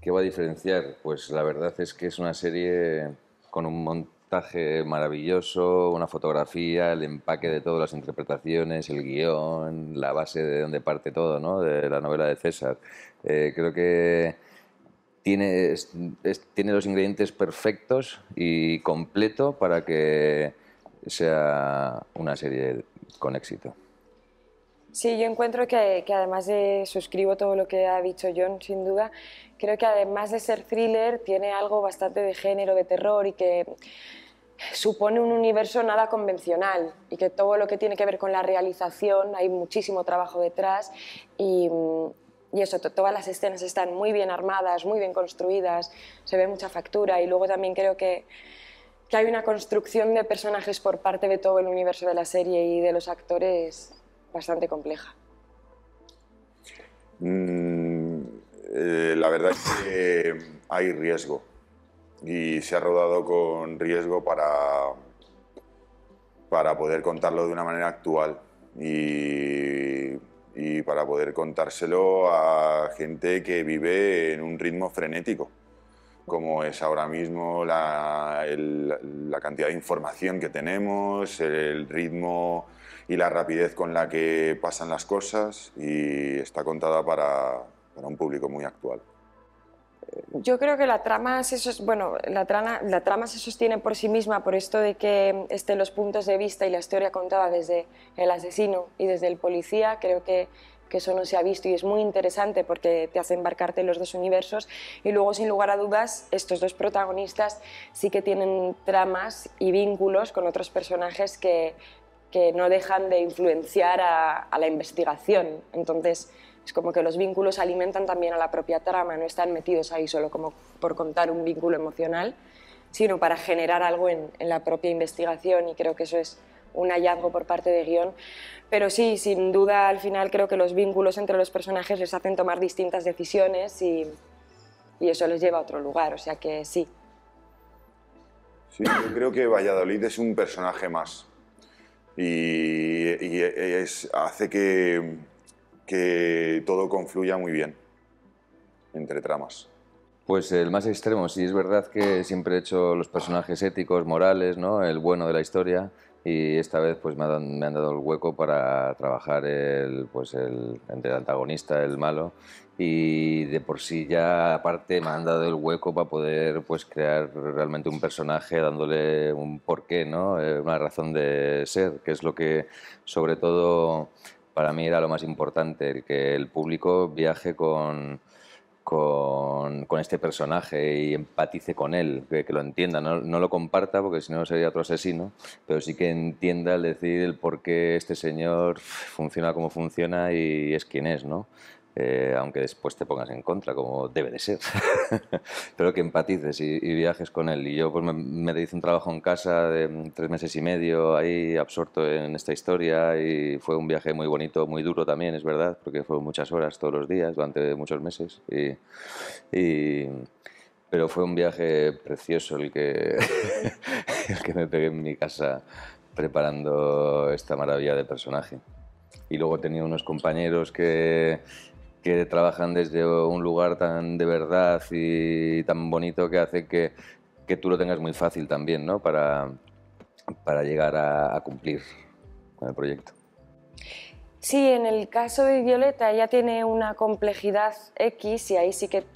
¿Qué va a diferenciar? Pues la verdad es que es una serie con un montaje maravilloso, una fotografía, el empaque de todas las interpretaciones, el guión, la base de donde parte todo, ¿no? De la novela de César. Eh, creo que tiene, tiene los ingredientes perfectos y completo para que sea una serie con éxito. Sí, yo encuentro que, además de, suscribo todo lo que ha dicho John, sin duda, creo que además de ser thriller, tiene algo bastante de género, de terror y que supone un universo nada convencional y que todo lo que tiene que ver con la realización, hay muchísimo trabajo detrás y, y eso, todas las escenas están muy bien armadas, muy bien construidas, se ve mucha factura y luego también creo que que hay una construcción de personajes por parte de todo el universo de la serie y de los actores bastante compleja. Mm, eh, la verdad es que hay riesgo y se ha rodado con riesgo para, para poder contarlo de una manera actual y para poder contárselo a gente que vive en un ritmo frenético como es ahora mismo la, cantidad de información que tenemos, el ritmo y la rapidez con la que pasan las cosas y está contada para, para un público muy actual. Yo creo que la trama se, bueno, la trama, la trama se sostiene por sí misma, por esto de que estén los puntos de vista y la historia contada desde el asesino y desde el policía, creo que que eso no se ha visto y es muy interesante porque te hace embarcarte en los dos universos. Y luego, sin lugar a dudas, estos dos protagonistas sí que tienen tramas y vínculos con otros personajes que, no dejan de influenciar a, la investigación. Entonces, es como que los vínculos alimentan también a la propia trama, no están metidos ahí solo como por contar un vínculo emocional, sino para generar algo en la propia investigación y creo que eso es un hallazgo por parte de guión. Pero sí, sin duda al final creo que los vínculos entre los personajes les hacen tomar distintas decisiones y, eso les lleva a otro lugar, o sea que sí. Sí, yo creo que Valladolid es un personaje más y, hace que, que todo confluya muy bien entre tramas. Pues el más extremo, sí, es verdad que siempre he hecho los personajes éticos, morales, ¿no? el bueno de la historia, y esta vez pues me han, dado el hueco para trabajar el, pues el, entre el antagonista, el malo, y de por sí ya aparte me han dado el hueco para poder pues crear realmente un personaje dándole un porqué, ¿no? Eh, una razón de ser, que es lo que sobre todo para mí era lo más importante, que el público viaje con con, este personaje y empatice con él, que, lo entienda, no, lo comparta porque si no sería otro asesino, pero sí que entienda el decir el por qué este señor funciona como funciona y es quien es, ¿no? Eh, aunque después te pongas en contra, como debe de ser, pero que empatices y, viajes con él. Y yo pues, me, hice un trabajo en casa de mm, tres meses y medio, ahí absorto en esta historia, y fue un viaje muy bonito, muy duro también, es verdad, porque fueron muchas horas todos los días, durante muchos meses. y pero fue un viaje precioso el que, el que me pegué en mi casa preparando esta maravilla de personaje. Y luego tenía unos compañeros que que trabajan desde un lugar tan de verdad y tan bonito que hace que, tú lo tengas muy fácil también, ¿no? Para, para llegar a, cumplir con el proyecto. Sí, en el caso de Violeta ya tiene una complejidad X y ahí sí que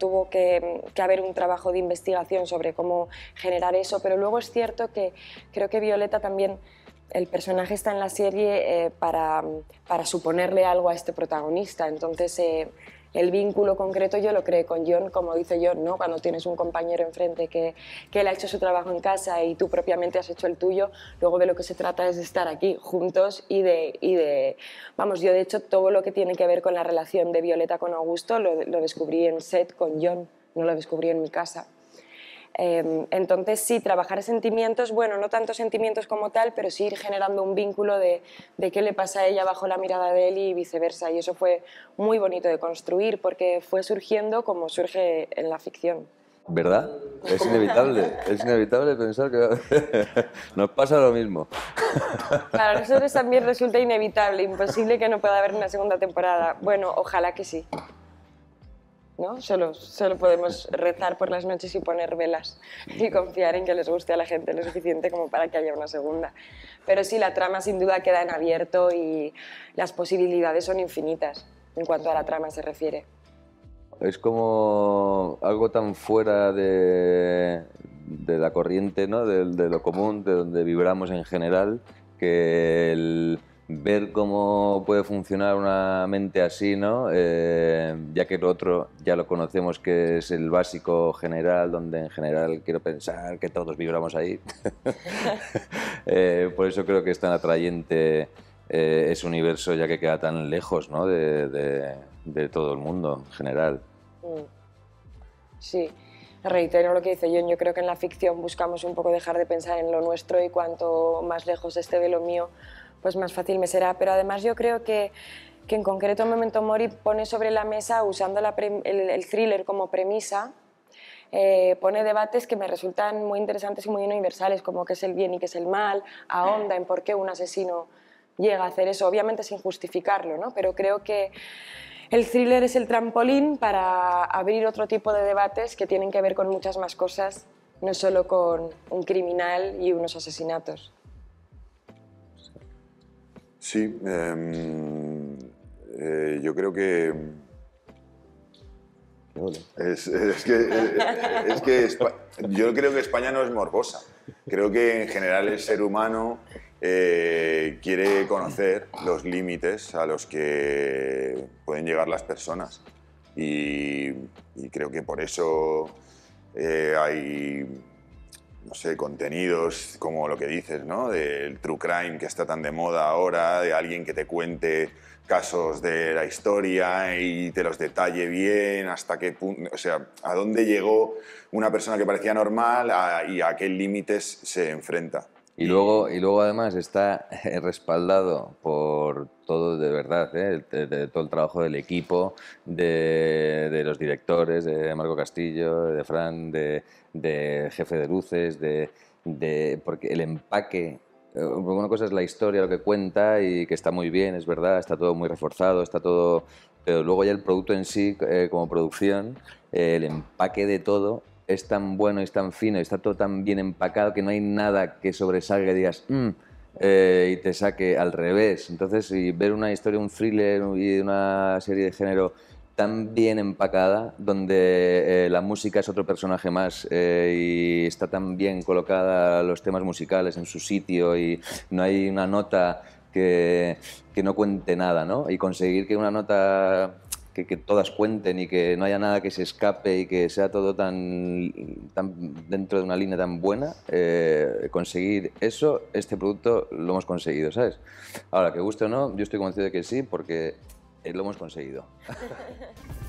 tuvo que, haber un trabajo de investigación sobre cómo generar eso, pero luego es cierto que creo que Violeta también el personaje está en la serie eh, para, suponerle algo a este protagonista. Entonces, eh, el vínculo concreto yo lo creé con John, como dice John, ¿no? cuando tienes un compañero enfrente que, que, él ha hecho su trabajo en casa y tú propiamente has hecho el tuyo, luego de lo que se trata es de estar aquí juntos y de, de... Vamos, yo de hecho todo lo que tiene que ver con la relación de Violeta con Augusto lo, lo descubrí en set con John, no lo descubrí en mi casa. Em, entonces sí, trabajar sentimientos, bueno, no tanto sentimientos como tal, pero sí ir generando un vínculo de, de qué le pasa a ella bajo la mirada de él y viceversa. Y eso fue muy bonito de construir porque fue surgiendo como surge en la ficción. ¿Verdad? Es inevitable, es inevitable pensar que nos pasa lo mismo. Para nosotros también resulta inevitable, imposible que no pueda haber una segunda temporada. Bueno, ojalá que sí. ¿no? Solo, podemos rezar por las noches y poner velas y confiar en que les guste a la gente lo suficiente como para que haya una segunda. Pero sí, la trama sin duda queda en abierto y las posibilidades son infinitas en cuanto a la trama se refiere. Es como algo tan fuera de, la corriente, ¿no? de, de lo común, de donde vibramos en general, que el ver cómo puede funcionar una mente así, ¿no? Eh, ya que lo otro ya lo conocemos que es el básico general, donde en general quiero pensar que todos vibramos ahí. Eh, por eso creo que es tan atrayente eh, ese universo, ya que queda tan lejos de, de, todo el mundo en general. Mm. Sí. Reitero lo que dice John, yo creo que en la ficción buscamos un poco dejar de pensar en lo nuestro y cuanto más lejos esté de lo mío, pues más fácil me será. Pero además yo creo que, en concreto Momento Mori pone sobre la mesa, usando el, thriller como premisa, eh, pone debates que me resultan muy interesantes y muy universales, como qué es el bien y qué es el mal, ahonda en por qué un asesino llega a hacer eso, obviamente sin justificarlo, ¿no? pero creo que el thriller es el trampolín para abrir otro tipo de debates que tienen que ver con muchas más cosas, no solo con un criminal y unos asesinatos. Sí, em, eh, yo creo que... Es, que, es que yo creo que España no es morbosa. Creo que en general el ser humano eh, quiere conocer los límites a los que pueden llegar las personas. Y, creo que por eso eh, hay no sé, contenidos como lo que dices, ¿no? Del true crime que está tan de moda ahora, de alguien que te cuente casos de la historia y te los detalle bien, hasta qué punto, o sea, a dónde llegó una persona que parecía normal y a qué límites se enfrenta. Y luego, y luego además está respaldado por todo de verdad, ¿eh? de, todo el trabajo del equipo, de, los directores, de Marco Castillo, de Fran, de, jefe de luces, de, porque el empaque, eh, una cosa es la historia, lo que cuenta y que está muy bien, es verdad, está todo muy reforzado, está todo, pero luego ya el producto en sí, eh, como producción, el empaque de todo es tan bueno, es tan fino, y está todo tan bien empacado que no hay nada que sobresalga y digas, mm", eh, y te saque al revés. Entonces, ver una historia, un thriller y una serie de género tan bien empacada, donde eh, la música es otro personaje más eh, y está tan bien colocada los temas musicales en su sitio y no hay una nota que, que no cuente nada, ¿no? Y conseguir que una nota que, todas cuenten y que no haya nada que se escape y que sea todo tan, tan dentro de una línea tan buena, eh, conseguir eso, este producto lo hemos conseguido, ¿sabes? Ahora, que guste o no, yo estoy convencido de que sí, porque lo hemos conseguido.